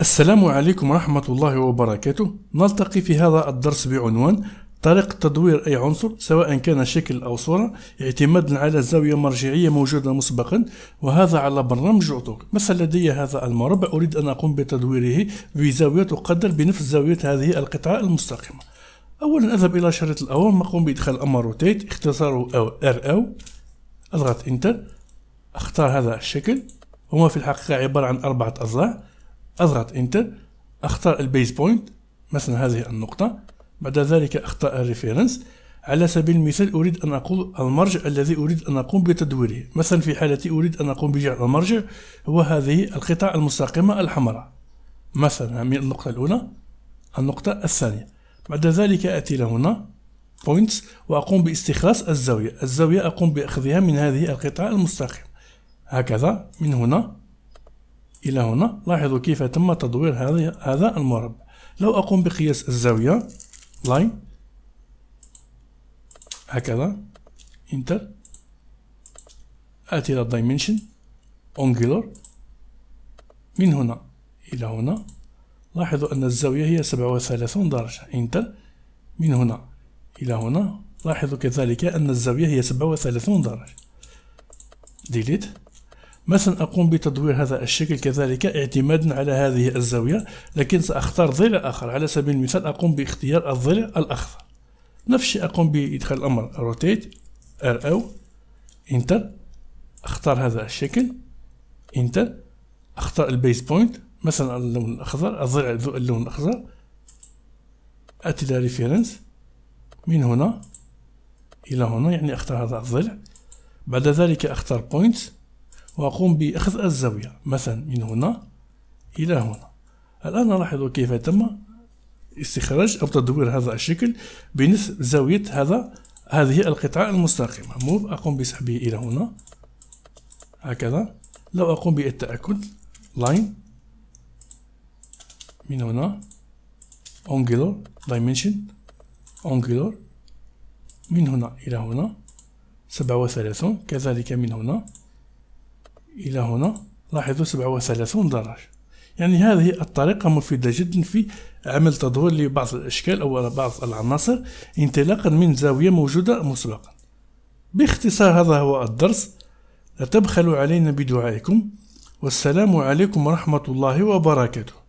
السلام عليكم ورحمة الله وبركاته نلتقي في هذا الدرس بعنوان طريقة تدوير أي عنصر سواء كان شكل أو صورة اعتمادا على زاوية مرجعية موجودة مسبقا وهذا على برنامج أوتوك مثلا لدي هذا المربع أريد أن أقوم بتدويره بزاوية تقدر بنفس زاوية هذه القطعة المستقيمة أولا أذهب إلى شريط الأول أقوم بإدخال أما روتيت اختصاره أو ار أو أضغط إنتر أختار هذا الشكل هما في الحقيقة عبارة عن أربعة أضلاع أضغط إنتر أختار البيز بوينت مثلا هذه النقطة بعد ذلك أختار الريفيرنس على سبيل المثال أريد أن أقول المرجع الذي أريد أن أقوم بتدويره مثلا في حالتي أريد أن أقوم بجعل المرجع هو هذه القطع المستقيمة الحمراء مثلا من النقطة الأولى النقطة الثانية بعد ذلك أتي إلى هنا بوينتس وأقوم باستخلاص الزاوية الزاوية أقوم بأخذها من هذه القطعة المستقيمة هكذا من هنا إلى هنا لاحظوا كيف تم تدوير هذا المربع لو أقوم بقياس الزاوية لاين هكذا انتر آتي إلى دايمنشن أنجلر من هنا إلى هنا لاحظوا أن الزاوية هي 37 درجة انتر من هنا إلى هنا لاحظوا كذلك أن الزاوية هي 37 درجة ديليت مثلا أقوم بتدوير هذا الشكل كذلك اعتمادا على هذه الزاوية لكن سأختار ضلع آخر على سبيل المثال أقوم باختيار الضلع الأخضر نفس الشيء أقوم بإدخال الأمر روتيت ار او انتر اختار هذا الشكل انتر اختار البيس بوينت مثلا اللون الأخضر الضلع ذو اللون الأخضر أتي إلى ريفيرنس من هنا إلى هنا يعني أختار هذا الضلع بعد ذلك أختار بوينتس وأقوم بأخذ الزاوية مثلا من هنا إلى هنا الآن نلاحظ كيف تم استخراج أو تدوير هذا الشكل بنسب زاوية هذا هذه القطعة المستقيمة موف أقوم بسحبه إلى هنا هكذا لو أقوم بالتأكد لاين من هنا angular dimension angular من هنا إلى هنا سبعة وثلاثون كذلك من هنا إلى هنا لاحظوا 37 درجة يعني هذه الطريقة مفيدة جدا في عمل تدوير لبعض الأشكال أو بعض العناصر انطلاقا من زاوية موجودة مسبقا باختصار هذا هو الدرس لا تبخلوا علينا بدعائكم والسلام عليكم ورحمة الله وبركاته